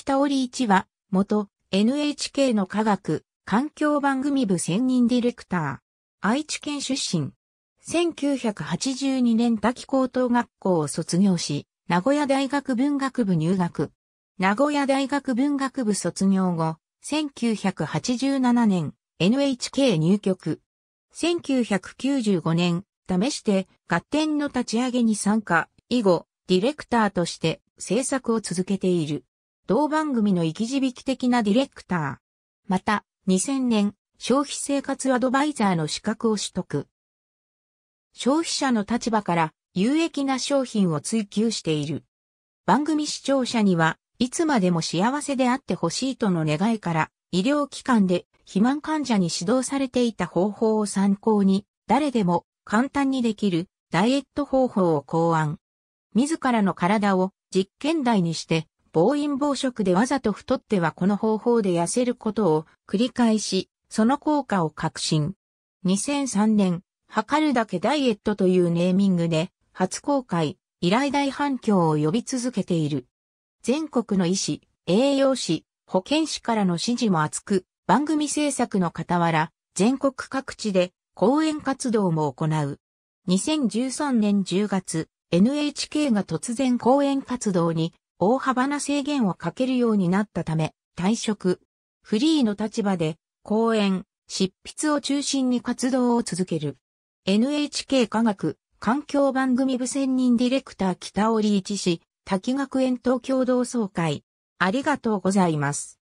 北織一は、元 NHK の科学、環境番組部専任ディレクター。愛知県出身。1982年滝高等学校を卒業し、名古屋大学文学部入学。名古屋大学文学部卒業後、1987年、NHK 入局。1995年、試して、合点の立ち上げに参加、以後、ディレクターとして制作を続けている。同番組の生き字引的なディレクター。また、2000年、消費生活アドバイザーの資格を取得。消費者の立場から有益な商品を追求している。番組視聴者には、いつまでも幸せであってほしいとの願いから、医療機関で肥満患者に指導されていた方法を参考に、誰でも簡単にできるダイエット方法を考案。自らの体を実験台にして暴飲暴食でわざと太ってはこの方法で痩せることを繰り返し、その効果を確信。2003年、測るだけダイエットというネーミングで、初公開、依頼大反響を呼び続けている。全国の医師、栄養士、保健師からの支持も厚く、番組制作の傍ら、全国各地で講演活動も行う。2013年10月、NHK が突然講演活動に大幅な制限をかけるようになったため、退職、フリーの立場で、講演、執筆を中心に活動を続ける。NHK 科学、環境番組部専任ディレクター北織一氏、滝学園東京同窓会。ありがとうございます。